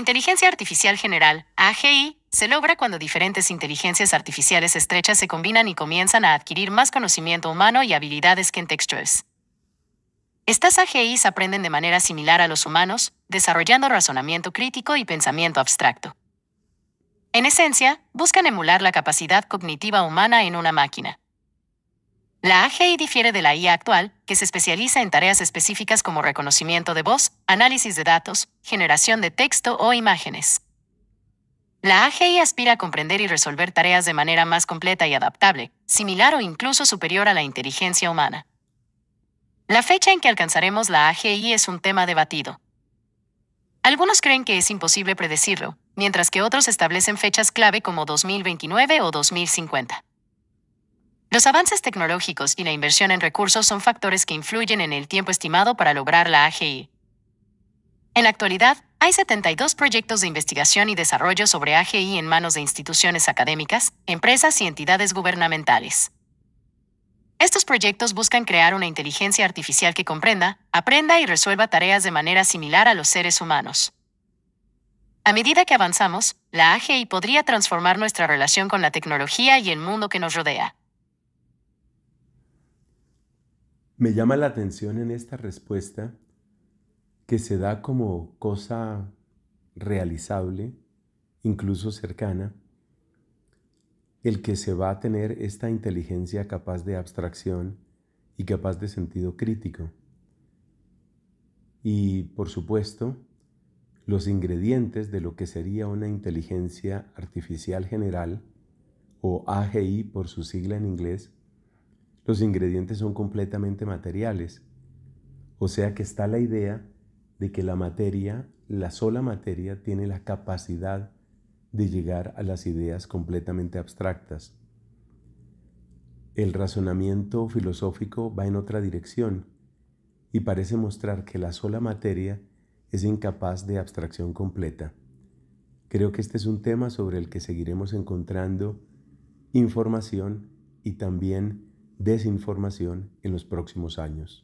inteligencia artificial general, AGI, se logra cuando diferentes inteligencias artificiales estrechas se combinan y comienzan a adquirir más conocimiento humano y habilidades que en Textures. Estas AGIs aprenden de manera similar a los humanos, desarrollando razonamiento crítico y pensamiento abstracto. En esencia, buscan emular la capacidad cognitiva humana en una máquina. La AGI difiere de la IA actual, que se especializa en tareas específicas como reconocimiento de voz, análisis de datos, generación de texto o imágenes. La AGI aspira a comprender y resolver tareas de manera más completa y adaptable, similar o incluso superior a la inteligencia humana. La fecha en que alcanzaremos la AGI es un tema debatido. Algunos creen que es imposible predecirlo, mientras que otros establecen fechas clave como 2029 o 2050. Los avances tecnológicos y la inversión en recursos son factores que influyen en el tiempo estimado para lograr la AGI. En la actualidad, hay 72 proyectos de investigación y desarrollo sobre AGI en manos de instituciones académicas, empresas y entidades gubernamentales. Estos proyectos buscan crear una inteligencia artificial que comprenda, aprenda y resuelva tareas de manera similar a los seres humanos. A medida que avanzamos, la AGI podría transformar nuestra relación con la tecnología y el mundo que nos rodea. Me llama la atención en esta respuesta que se da como cosa realizable, incluso cercana, el que se va a tener esta inteligencia capaz de abstracción y capaz de sentido crítico. Y, por supuesto, los ingredientes de lo que sería una inteligencia artificial general, o AGI por su sigla en inglés, los ingredientes son completamente materiales. O sea que está la idea de que la materia, la sola materia, tiene la capacidad de llegar a las ideas completamente abstractas. El razonamiento filosófico va en otra dirección y parece mostrar que la sola materia es incapaz de abstracción completa. Creo que este es un tema sobre el que seguiremos encontrando información y también desinformación en los próximos años.